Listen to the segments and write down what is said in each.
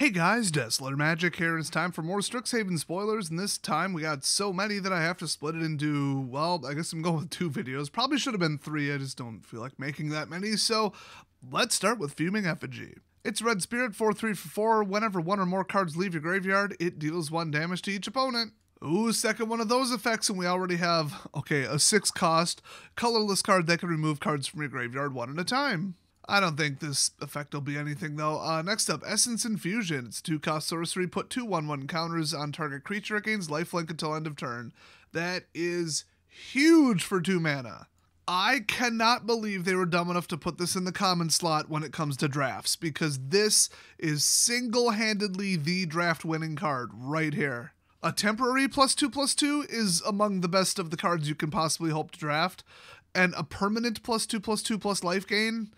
Hey guys, Desler Magic here, and it's time for more Strixhaven spoilers, and this time we got so many that I have to split it into, well, I guess I'm going with two videos. Probably should have been three, I just don't feel like making that many, so let's start with Fuming Effigy. It's Red Spirit 4 3 for 4. Whenever one or more cards leave your graveyard, it deals 1 damage to each opponent. Ooh, second one of those effects, and we already have, okay, a 6 cost, colorless card that can remove cards from your graveyard one at a time. I don't think this effect will be anything though. Uh, next up, Essence Infusion. It's two cost sorcery. Put two 1 1 counters on target creature. It gains lifelink until end of turn. That is huge for two mana. I cannot believe they were dumb enough to put this in the common slot when it comes to drafts because this is single handedly the draft winning card right here. A temporary plus two plus two is among the best of the cards you can possibly hope to draft, and a permanent plus two plus two plus life gain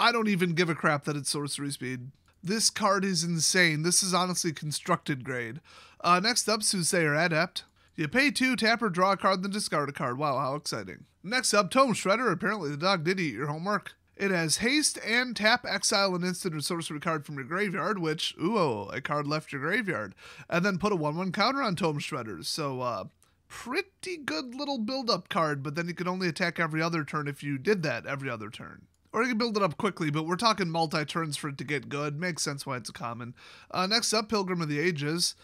I don't even give a crap that it's sorcery speed. This card is insane. This is honestly constructed grade. Uh, next up, Soothsayer Adept. You pay two, tap or draw a card, then discard a card. Wow, how exciting. Next up, Tome Shredder. Apparently the dog did eat your homework. It has haste and tap, exile an instant or sorcery card from your graveyard, which, ooh, a card left your graveyard. And then put a 1-1 counter on Tome Shredder. So, uh, pretty good little build-up card, but then you could only attack every other turn if you did that every other turn. Or you can build it up quickly, but we're talking multi turns for it to get good. Makes sense why it's a common. Uh, next up, Pilgrim of the Ages.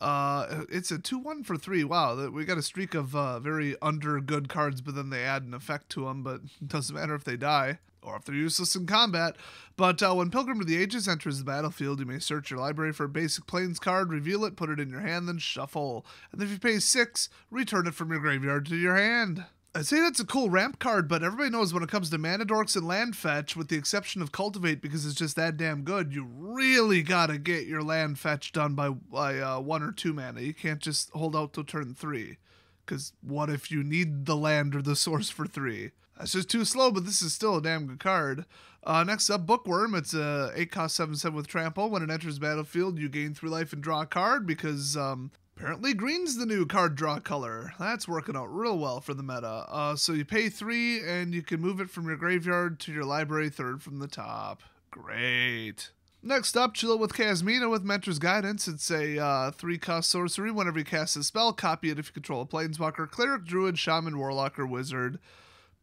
Uh, it's a 2 1 for 3. Wow, we got a streak of uh, very under good cards, but then they add an effect to them, but it doesn't matter if they die or if they're useless in combat. But uh, when Pilgrim of the Ages enters the battlefield, you may search your library for a basic planes card, reveal it, put it in your hand, then shuffle. And if you pay six, return it from your graveyard to your hand. I say that's a cool ramp card, but everybody knows when it comes to mana dorks and land fetch, with the exception of cultivate because it's just that damn good, you really gotta get your land fetch done by by uh, one or two mana. You can't just hold out till turn three, because what if you need the land or the source for three? That's just too slow, but this is still a damn good card. Uh, next up, Bookworm. It's a 8 cost 7 7 with Trample. When it enters battlefield, you gain 3 life and draw a card because um, Apparently green's the new card draw color. That's working out real well for the meta. Uh, so you pay three and you can move it from your graveyard to your library third from the top. Great. Next up, Chill with Casmina with Mentor's Guidance. It's a uh, three cost sorcery. Whenever you cast a spell, copy it if you control a Planeswalker, Cleric, Druid, Shaman, Warlock, or Wizard.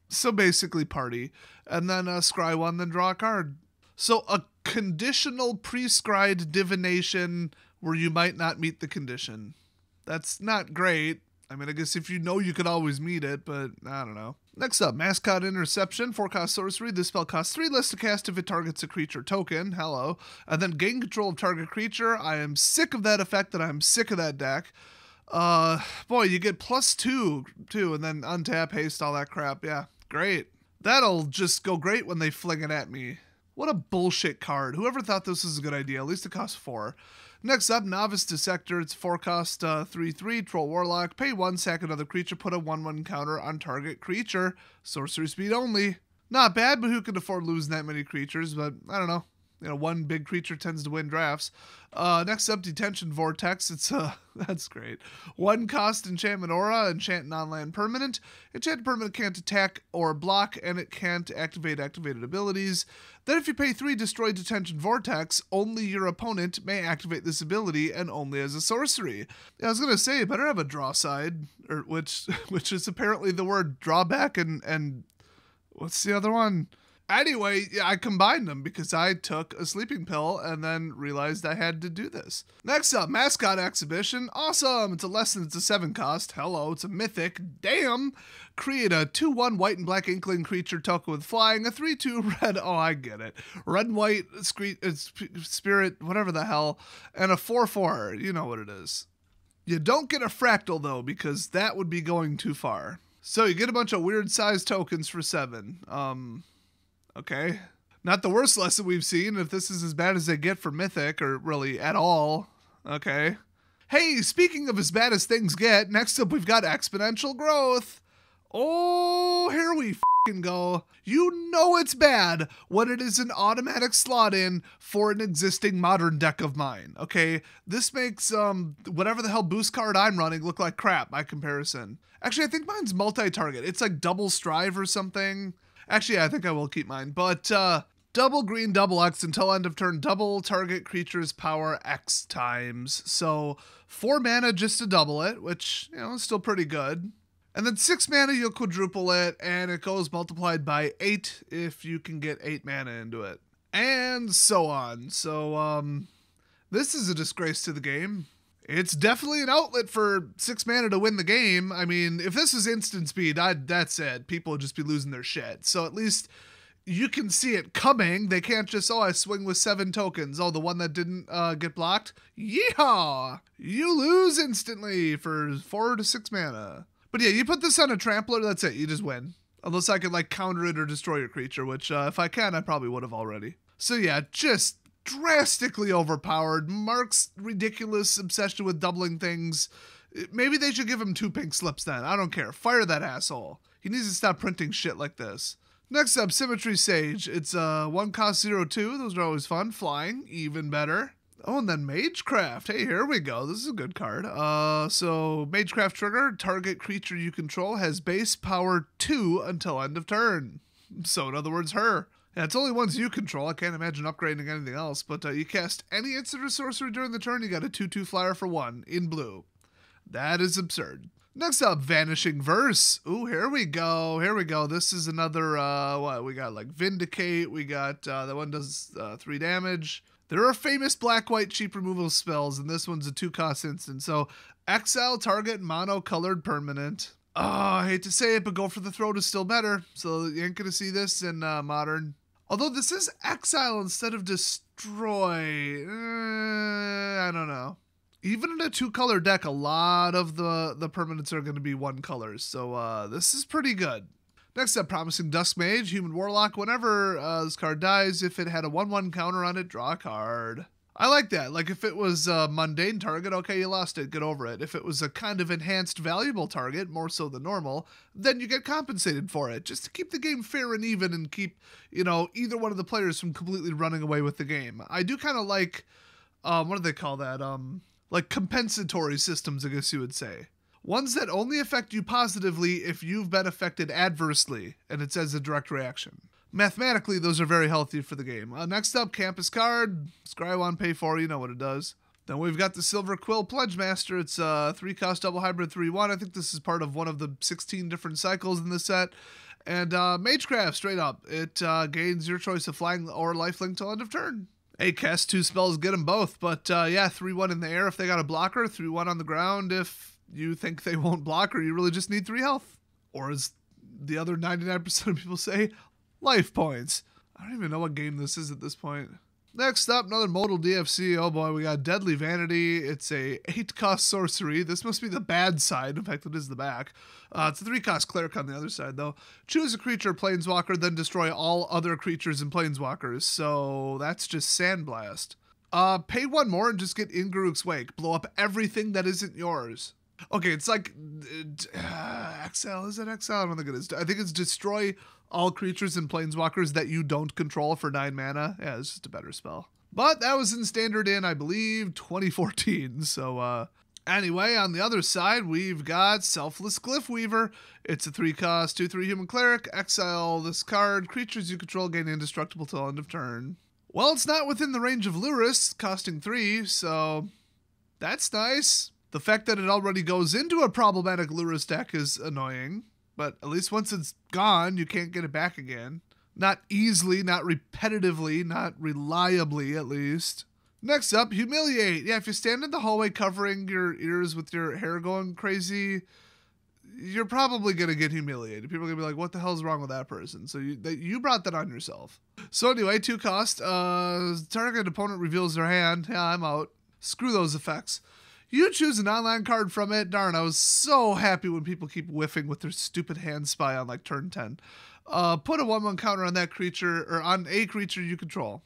So basically, party. And then uh, scry one, then draw a card. So a conditional prescribed divination where you might not meet the condition. That's not great. I mean, I guess if you know, you could always meet it, but I don't know. Next up, Mascot Interception, 4 cost sorcery. This spell costs 3 less to cast if it targets a creature token. Hello. And then gain control of target creature. I am sick of that effect, and I'm sick of that deck. Uh, boy, you get plus 2, too, and then untap, haste, all that crap. Yeah, great. That'll just go great when they fling it at me. What a bullshit card. Whoever thought this was a good idea, at least it costs 4. Next up, Novice Dissector. It's forecast uh, 3 3, Troll Warlock. Pay 1, sack another creature, put a 1 1 counter on target creature. Sorcery speed only. Not bad, but who can afford losing that many creatures? But I don't know you know one big creature tends to win drafts. Uh, next up, Detention Vortex. It's uh that's great. One cost enchantment aura, enchant non-land permanent. Enchant permanent can't attack or block, and it can't activate activated abilities. Then, if you pay three, destroy Detention Vortex. Only your opponent may activate this ability, and only as a sorcery. I was gonna say, better have a draw side, or which which is apparently the word drawback and and what's the other one? Anyway, I combined them because I took a sleeping pill and then realized I had to do this. Next up, mascot exhibition. Awesome! It's a less than it's a seven cost. Hello, it's a mythic. Damn! Create a 2 1 white and black inkling creature token with flying, a 3 2 red. Oh, I get it. Red and white uh, spirit, whatever the hell, and a 4 4. You know what it is. You don't get a fractal though, because that would be going too far. So you get a bunch of weird size tokens for seven. Um, Okay. Not the worst lesson we've seen, if this is as bad as they get for Mythic, or really at all. Okay. Hey, speaking of as bad as things get, next up we've got exponential growth. Oh, here we go. You know it's bad when it is an automatic slot in for an existing modern deck of mine. Okay, this makes um whatever the hell boost card I'm running look like crap by comparison. Actually, I think mine's multi-target. It's like double strive or something. Actually, I think I will keep mine. But uh, double green, double X until end of turn, double target creature's power X times. So four mana just to double it, which, you know, is still pretty good. And then six mana, you'll quadruple it, and it goes multiplied by eight if you can get eight mana into it. And so on. So, um, this is a disgrace to the game it's definitely an outlet for six mana to win the game. I mean, if this was instant speed, I'd, that's it. People would just be losing their shit. So at least you can see it coming. They can't just, oh, I swing with seven tokens. Oh, the one that didn't uh, get blocked? Yeehaw! You lose instantly for four to six mana. But yeah, you put this on a trampler, that's it. You just win. Unless I could, like, counter it or destroy your creature, which uh, if I can, I probably would have already. So yeah, just drastically overpowered. Mark's ridiculous obsession with doubling things. Maybe they should give him two pink slips then. I don't care. Fire that asshole. He needs to stop printing shit like this. Next up, Symmetry Sage. It's uh, 1 cost zero two. Those are always fun. Flying, even better. Oh, and then Magecraft. Hey, here we go. This is a good card. Uh, so Magecraft trigger, target creature you control has base power 2 until end of turn. So in other words, her. Yeah, it's only ones you control. I can't imagine upgrading anything else, but uh, you cast any instant or sorcery during the turn, you got a 2 2 flyer for one in blue. That is absurd. Next up, Vanishing Verse. Ooh, here we go. Here we go. This is another, uh, what? We got like Vindicate. We got, uh, that one does uh, three damage. There are famous black white cheap removal spells, and this one's a two cost instant. So, exile target mono colored permanent. Oh, I hate to say it, but Go for the Throat is still better. So, you ain't going to see this in uh, modern. Although this is exile instead of destroy. Uh, I don't know. Even in a two-color deck, a lot of the, the permanents are going to be one color, so uh, this is pretty good. Next up, Promising Dusk Mage, Human Warlock. Whenever uh, this card dies, if it had a 1-1 counter on it, draw a card. I like that. Like if it was a uh, mundane target, okay, you lost it, get over it. If it was a kind of enhanced valuable target, more so than normal, then you get compensated for it, just to keep the game fair and even and keep, you know, either one of the players from completely running away with the game. I do kind of like um what do they call that? Um like compensatory systems, I guess you would say. Ones that only affect you positively if you've been affected adversely and it's as a direct reaction mathematically, those are very healthy for the game. Uh, next up, Campus Card. one, pay for, you know what it does. Then we've got the Silver Quill Pledge Master. It's a uh, three cost double hybrid 3 1. I think this is part of one of the 16 different cycles in the set. And uh, Magecraft, straight up. It uh, gains your choice of flying or lifelink till end of turn. A cast two spells, get them both. But uh, yeah, 3 1 in the air if they got a blocker, 3 1 on the ground if you think they won't block, or you really just need 3 health. Or as the other 99% of people say, life points. I don't even know what game this is at this point. Next up, another modal DFC. Oh boy, we got Deadly Vanity. It's a eight cost sorcery. This must be the bad side. In fact, it is the back. Uh, it's a three cost cleric on the other side though. Choose a creature, planeswalker, then destroy all other creatures and planeswalkers. So that's just sandblast. Uh, pay one more and just get Ingaruk's Wake. Blow up everything that isn't yours. Okay, it's like uh, XL. Is it XL? I don't think it is. I think it's destroy all creatures and planeswalkers that you don't control for nine mana. Yeah, it's just a better spell. But that was in standard in, I believe, 2014. So, uh, anyway, on the other side, we've got Selfless Glyph Weaver. It's a three cost, two, three human cleric. Exile this card. Creatures you control gain indestructible till end of turn. Well, it's not within the range of Luris, costing three, so that's nice. The fact that it already goes into a problematic Luris deck is annoying but at least once it's gone, you can't get it back again. Not easily, not repetitively, not reliably, at least. Next up, humiliate. Yeah, if you stand in the hallway covering your ears with your hair going crazy, you're probably gonna get humiliated. People are gonna be like, "What the hell's wrong with that person?" So you you brought that on yourself. So anyway, two cost. Uh, target opponent reveals their hand. Yeah, I'm out. Screw those effects. You choose an online card from it. Darn, I was so happy when people keep whiffing with their stupid hand spy on like turn 10. Uh, put a 1 1 counter on that creature, or on a creature you control.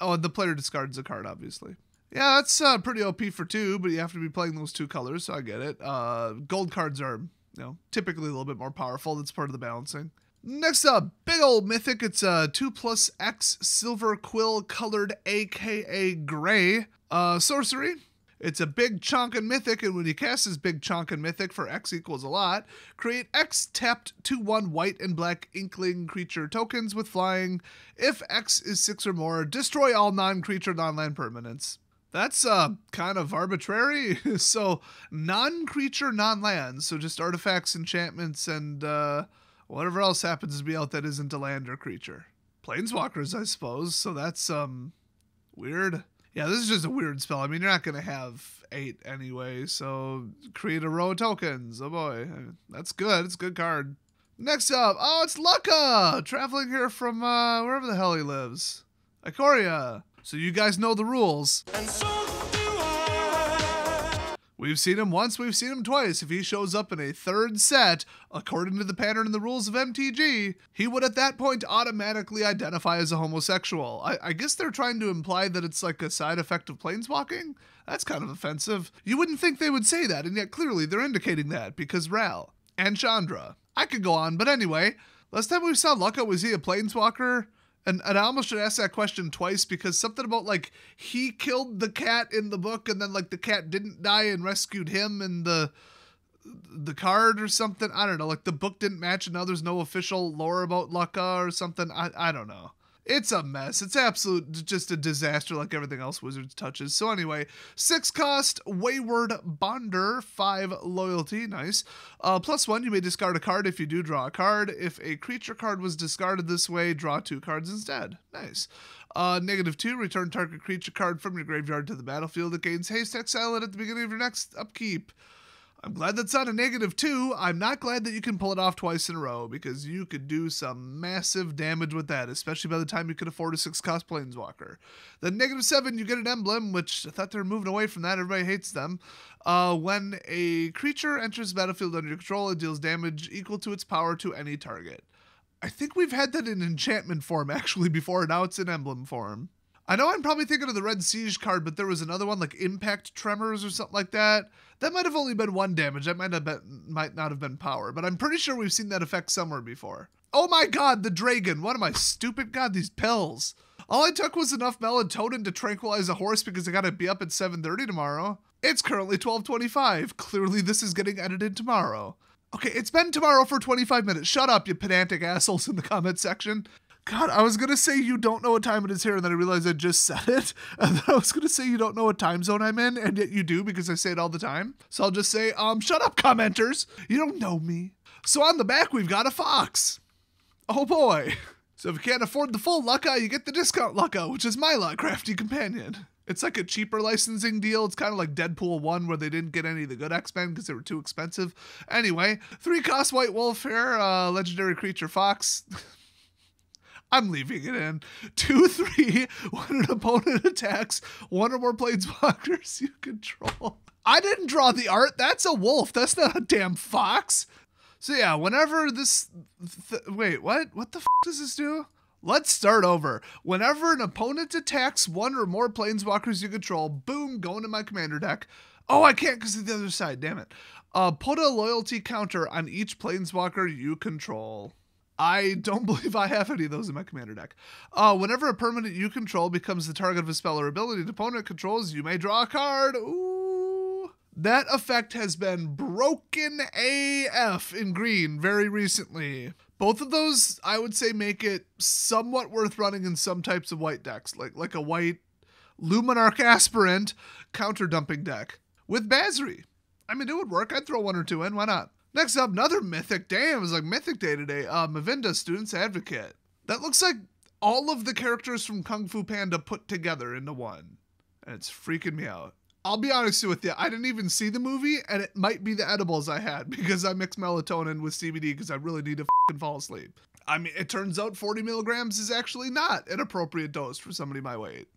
Oh, and the player discards a card, obviously. Yeah, that's uh, pretty OP for two, but you have to be playing those two colors, so I get it. Uh, gold cards are, you know, typically a little bit more powerful. That's part of the balancing. Next up, big old mythic. It's a uh, 2 plus X silver quill colored, aka gray. Uh, sorcery. It's a big chunk and mythic, and when he casts his big chunk and mythic for X equals a lot, create X tapped 2 1 white and black inkling creature tokens with flying. If X is 6 or more, destroy all non creature, non land permanents. That's uh, kind of arbitrary. so, non creature, non land. So, just artifacts, enchantments, and uh, whatever else happens to be out that isn't a land or creature. Planeswalkers, I suppose. So, that's um, weird. Yeah, this is just a weird spell. I mean, you're not going to have eight anyway, so create a row of tokens. Oh boy, that's good. It's a good card. Next up, oh, it's Lucka, traveling here from uh, wherever the hell he lives, Ikoria. So you guys know the rules. We've seen him once, we've seen him twice. If he shows up in a third set, according to the pattern and the rules of MTG, he would at that point automatically identify as a homosexual. I, I guess they're trying to imply that it's like a side effect of planeswalking? That's kind of offensive. You wouldn't think they would say that, and yet clearly they're indicating that because Ral and Chandra. I could go on, but anyway, last time we saw Lucka, was he a planeswalker? and, and I almost should ask that question twice because something about like he killed the cat in the book and then like the cat didn't die and rescued him in the the card or something. I don't know. Like the book didn't match and now there's no official lore about Lucca or something. I I don't know. It's a mess. It's absolute just a disaster like everything else Wizards touches. So anyway, six cost Wayward Bonder, five loyalty, nice. Uh, plus one, you may discard a card if you do draw a card. If a creature card was discarded this way, draw two cards instead. Nice. Uh, negative two, return target creature card from your graveyard to the battlefield. It gains haste, exile it at the beginning of your next upkeep. I'm glad that's not a negative two. I'm not glad that you can pull it off twice in a row because you could do some massive damage with that, especially by the time you could afford a six cost planeswalker. The negative seven, you get an emblem, which I thought they were moving away from that. Everybody hates them. Uh, when a creature enters the battlefield under your control, it deals damage equal to its power to any target. I think we've had that in enchantment form actually before. Now it's in emblem form. I know I'm probably thinking of the Red Siege card, but there was another one like Impact Tremors or something like that. That might have only been one damage. That might have been, might not have been power, but I'm pretty sure we've seen that effect somewhere before. Oh my god, the dragon. What am I stupid? God, these pills. All I took was enough melatonin to tranquilize a horse because I gotta be up at 7.30 tomorrow. It's currently 12.25. Clearly this is getting edited tomorrow. Okay, it's been tomorrow for 25 minutes. Shut up, you pedantic assholes in the comment section. God, I was gonna say you don't know what time it is here, and then I realized I just said it. And I was gonna say you don't know what time zone I'm in, and yet you do because I say it all the time. So I'll just say, um, shut up, commenters. You don't know me. So on the back we've got a fox. Oh boy. So if you can't afford the full Lucca, you get the discount Lucca, which is my luck, crafty companion. It's like a cheaper licensing deal. It's kind of like Deadpool 1, where they didn't get any of the good X Men because they were too expensive. Anyway, three cost White Wolf here, uh, legendary creature Fox. I'm leaving it in. Two, three, when an opponent attacks one or more planeswalkers you control. I didn't draw the art. That's a wolf. That's not a damn fox. So yeah, whenever this, th wait, what? What the f does this do? Let's start over. Whenever an opponent attacks one or more planeswalkers you control, boom, going to my commander deck. Oh, I can't because of the other side. Damn it. Uh, put a loyalty counter on each planeswalker you control. I don't believe I have any of those in my commander deck. Uh, whenever a permanent you control becomes the target of a spell or ability the opponent controls, you may draw a card. Ooh. That effect has been broken AF in green very recently. Both of those, I would say, make it somewhat worth running in some types of white decks, like like a white Luminarch Aspirant counter dumping deck with Basri. I mean, it would work. I'd throw one or two in. Why not? Next up, another Mythic. Damn, was like Mythic Day today. Uh, Mavinda, Student's Advocate. That looks like all of the characters from Kung Fu Panda put together into one. And it's freaking me out. I'll be honest with you, I didn't even see the movie, and it might be the edibles I had because I mixed melatonin with CBD because I really need to fall asleep. I mean, it turns out 40 milligrams is actually not an appropriate dose for somebody my weight.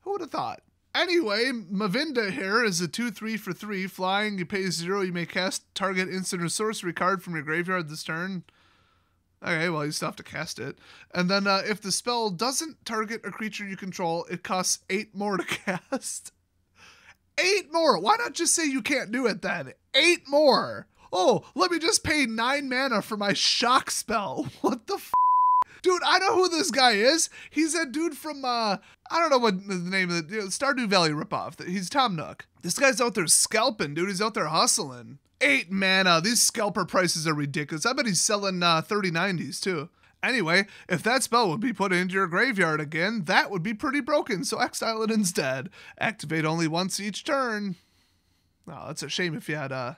Who would have thought? Anyway, Mavinda here is a 2 3 for 3. Flying, you pay 0. You may cast target instant or sorcery card from your graveyard this turn. Okay, well, you still have to cast it. And then uh, if the spell doesn't target a creature you control, it costs 8 more to cast. 8 more! Why not just say you can't do it then? 8 more! Oh, let me just pay 9 mana for my shock spell. What the f? Dude, I know who this guy is. He's that dude from uh I don't know what the name of the you know, Stardew Valley ripoff. He's Tom Nook. This guy's out there scalping, dude. He's out there hustling. Eight mana. Uh, these scalper prices are ridiculous. I bet he's selling uh, 3090s too. Anyway, if that spell would be put into your graveyard again, that would be pretty broken, so exile it instead. Activate only once each turn. Oh, that's a shame if you had, uh,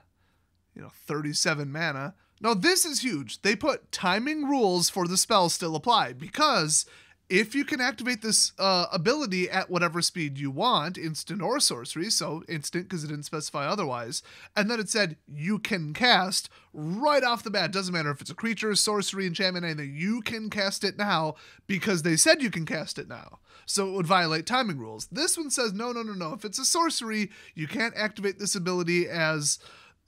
you know, 37 mana. Now, this is huge. They put timing rules for the spell still apply because if you can activate this uh, ability at whatever speed you want, instant or sorcery, so instant because it didn't specify otherwise, and then it said you can cast right off the bat. Doesn't matter if it's a creature, sorcery, enchantment, anything, you can cast it now because they said you can cast it now. So it would violate timing rules. This one says no, no, no, no. If it's a sorcery, you can't activate this ability as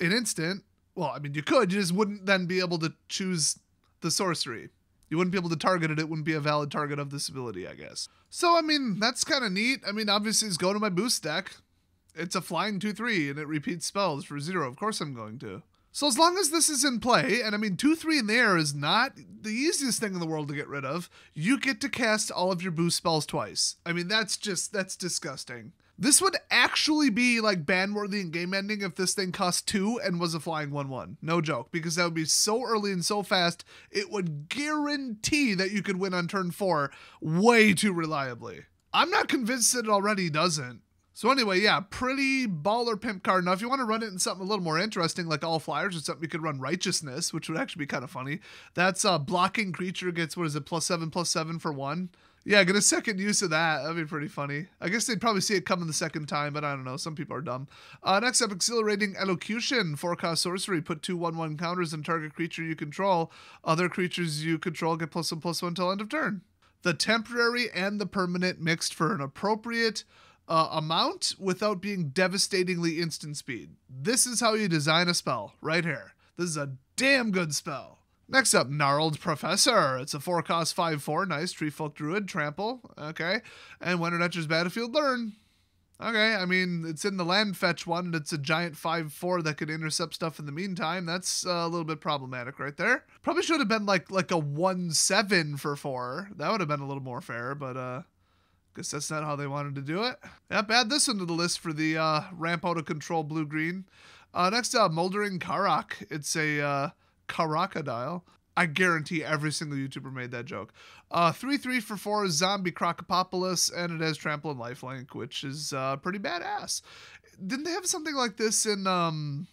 an instant well, I mean, you could. You just wouldn't then be able to choose the sorcery. You wouldn't be able to target it. It wouldn't be a valid target of this ability, I guess. So, I mean, that's kind of neat. I mean, obviously, it's go to my boost deck. It's a flying 2 3, and it repeats spells for zero. Of course, I'm going to. So, as long as this is in play, and I mean, 2 3 in the air is not the easiest thing in the world to get rid of, you get to cast all of your boost spells twice. I mean, that's just, that's disgusting. This would actually be like ban worthy in game ending if this thing cost two and was a flying 1 1. No joke, because that would be so early and so fast, it would guarantee that you could win on turn four way too reliably. I'm not convinced that it already doesn't. So anyway, yeah, pretty baller pimp card. Now, if you want to run it in something a little more interesting, like all flyers or something, you could run righteousness, which would actually be kind of funny. That's uh, blocking creature gets what is it, plus seven, plus seven for one. Yeah, get a second use of that. That'd be pretty funny. I guess they'd probably see it coming the second time, but I don't know. Some people are dumb. Uh, next up, Exhilarating Elocution. Forecast Sorcery. Put two 1 1 counters on target creature you control. Other creatures you control get plus one plus one until end of turn. The temporary and the permanent mixed for an appropriate uh, amount without being devastatingly instant speed. This is how you design a spell, right here. This is a damn good spell. Next up, Gnarled Professor. It's a 4 cost 5 4. Nice. Tree Folk Druid, Trample. Okay. And when it enters Battlefield, learn. Okay, I mean, it's in the land fetch one, it's a giant 5 4 that could intercept stuff in the meantime. That's uh, a little bit problematic right there. Probably should have been like like a 1 7 for 4. That would have been a little more fair, but uh, Guess that's not how they wanted to do it. Yep, add this into the list for the uh, ramp out of control blue-green. Uh, next up, uh, Moldering Karak. It's a uh, Karakadile. I guarantee every single YouTuber made that joke. Uh, 3 3 for 4 is Zombie Crocopopolis, and it has Trample and Lifelink, which is uh, pretty badass. Didn't they have something like this in um,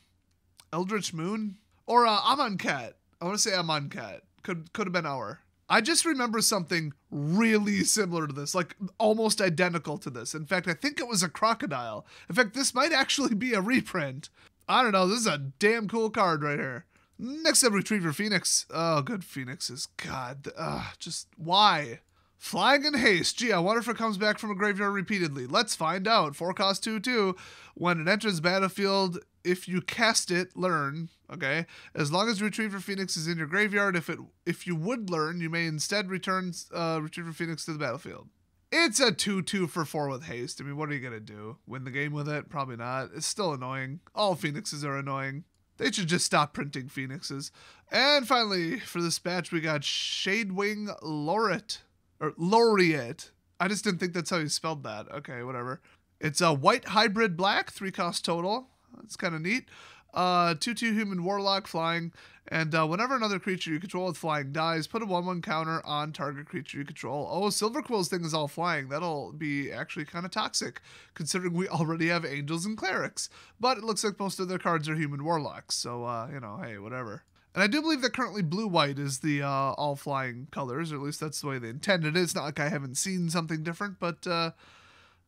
Eldritch Moon? Or uh, Amonkhet. I want to say Amonkhet. Could, could have been our. I just remember something really similar to this, like almost identical to this. In fact, I think it was a crocodile. In fact, this might actually be a reprint. I don't know. This is a damn cool card right here. Next up, Retriever Phoenix. Oh, good Phoenixes. God, uh, just why? Flying in haste. Gee, I wonder if it comes back from a graveyard repeatedly. Let's find out. Four cost two two. When it enters battlefield, if you cast it, learn. Okay. As long as Retriever Phoenix is in your graveyard, if it if you would learn, you may instead return uh, Retriever Phoenix to the battlefield. It's a two two for four with haste. I mean, what are you gonna do? Win the game with it? Probably not. It's still annoying. All Phoenixes are annoying. They should just stop printing Phoenixes. And finally, for this batch, we got Shadewing Loret or laureate. I just didn't think that's how you spelled that. Okay, whatever. It's a uh, white hybrid black, three cost total. That's kind of neat. Uh, 2 2 human warlock flying. And uh, whenever another creature you control with flying dies, put a 1 1 counter on target creature you control. Oh, Silver Quill's thing is all flying. That'll be actually kind of toxic, considering we already have angels and clerics. But it looks like most of their cards are human warlocks. So, uh, you know, hey, whatever. And I do believe that currently blue white is the uh, all flying colors, or at least that's the way they intended it. It's not like I haven't seen something different, but uh,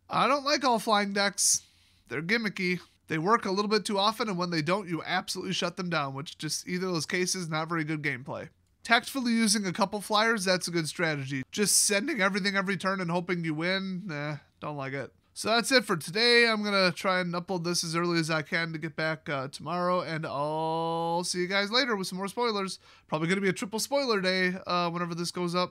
I don't like all flying decks. They're gimmicky. They work a little bit too often, and when they don't, you absolutely shut them down, which just either of those cases, not very good gameplay. Tactfully using a couple flyers, that's a good strategy. Just sending everything every turn and hoping you win, Eh, don't like it. So that's it for today. I'm going to try and upload this as early as I can to get back uh, tomorrow, and I'll see you guys later with some more spoilers. Probably going to be a triple spoiler day uh, whenever this goes up.